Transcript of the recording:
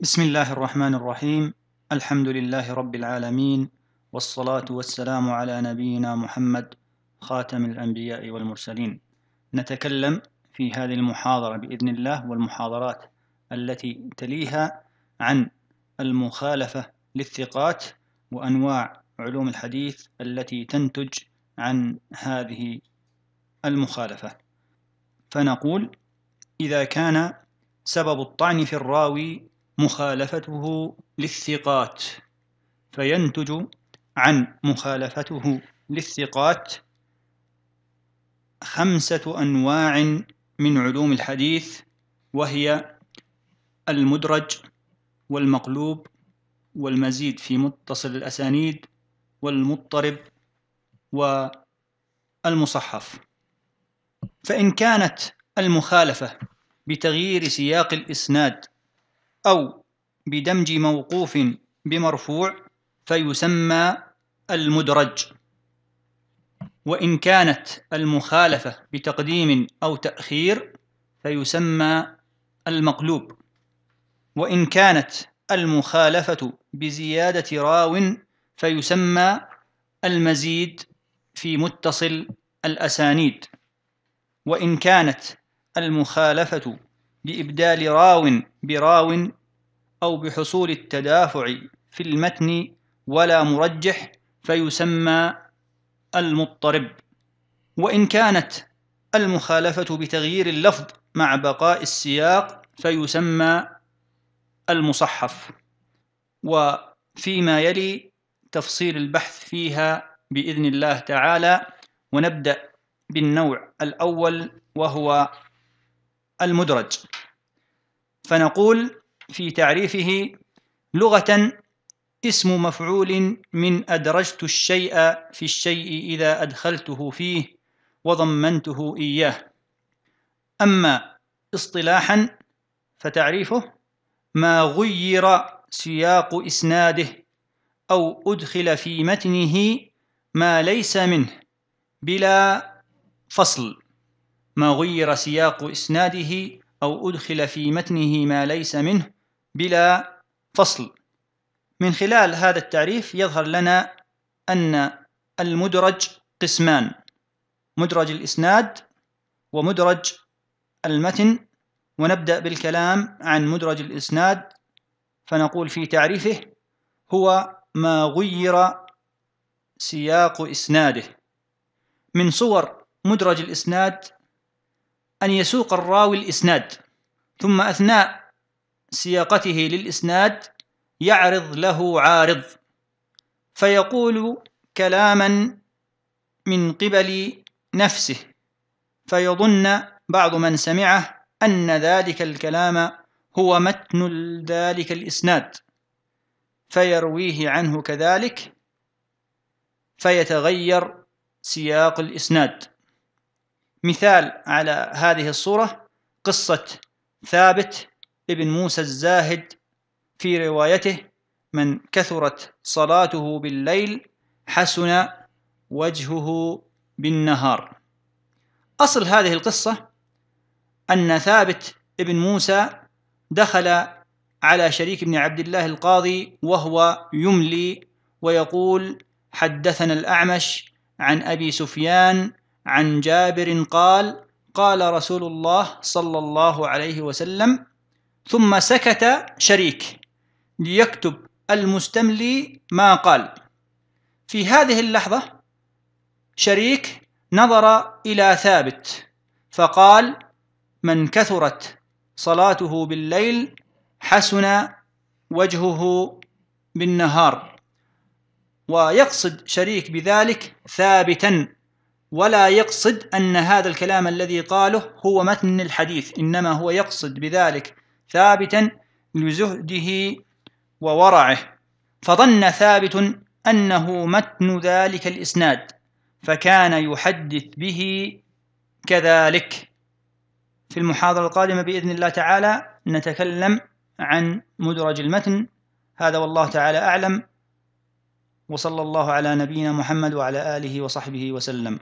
بسم الله الرحمن الرحيم الحمد لله رب العالمين والصلاة والسلام على نبينا محمد خاتم الأنبياء والمرسلين نتكلم في هذه المحاضرة بإذن الله والمحاضرات التي تليها عن المخالفة للثقات وأنواع علوم الحديث التي تنتج عن هذه المخالفة فنقول إذا كان سبب الطعن في الراوي مخالفته للثقات فينتج عن مخالفته للثقات خمسة أنواع من علوم الحديث وهي المدرج والمقلوب والمزيد في متصل الأسانيد والمضطرب والمصحف فإن كانت المخالفة بتغيير سياق الإسناد أو بدمج موقوف بمرفوع فيسمى المدرج وإن كانت المخالفة بتقديم أو تأخير فيسمى المقلوب وإن كانت المخالفة بزيادة راو فيسمى المزيد في متصل الأسانيد وإن كانت المخالفة بإبدال راو براو أو بحصول التدافع في المتن ولا مرجح فيسمى المضطرب وإن كانت المخالفة بتغيير اللفظ مع بقاء السياق فيسمى المصحف وفيما يلي تفصيل البحث فيها بإذن الله تعالى ونبدأ بالنوع الأول وهو المدرج فنقول في تعريفه لغة اسم مفعول من أدرجت الشيء في الشيء إذا أدخلته فيه وضمنته إياه أما اصطلاحا فتعريفه ما غير سياق إسناده أو أدخل في متنه ما ليس منه بلا فصل ما غير سياق إسناده أو أدخل في متنه ما ليس منه بلا فصل من خلال هذا التعريف يظهر لنا أن المدرج قسمان مدرج الإسناد ومدرج المتن ونبدأ بالكلام عن مدرج الإسناد فنقول في تعريفه هو ما غير سياق إسناده من صور مدرج الإسناد أن يسوق الراوي الإسناد ثم أثناء سياقته للإسناد يعرض له عارض فيقول كلاما من قبل نفسه فيظن بعض من سمعه أن ذلك الكلام هو متن ذلك الإسناد فيرويه عنه كذلك فيتغير سياق الإسناد مثال على هذه الصورة قصة ثابت ابن موسى الزاهد في روايته من كثرت صلاته بالليل حسن وجهه بالنهار أصل هذه القصة أن ثابت ابن موسى دخل على شريك بن عبد الله القاضي وهو يملي ويقول حدثنا الأعمش عن أبي سفيان عن جابر قال قال رسول الله صلى الله عليه وسلم ثم سكت شريك ليكتب المستملي ما قال في هذه اللحظة شريك نظر إلى ثابت فقال من كثرت صلاته بالليل حسن وجهه بالنهار ويقصد شريك بذلك ثابتا ولا يقصد أن هذا الكلام الذي قاله هو متن الحديث إنما هو يقصد بذلك ثابتا لزهده وورعه فظن ثابت أنه متن ذلك الإسناد فكان يحدث به كذلك في المحاضرة القادمة بإذن الله تعالى نتكلم عن مدرج المتن هذا والله تعالى أعلم وصلى الله على نبينا محمد وعلى آله وصحبه وسلم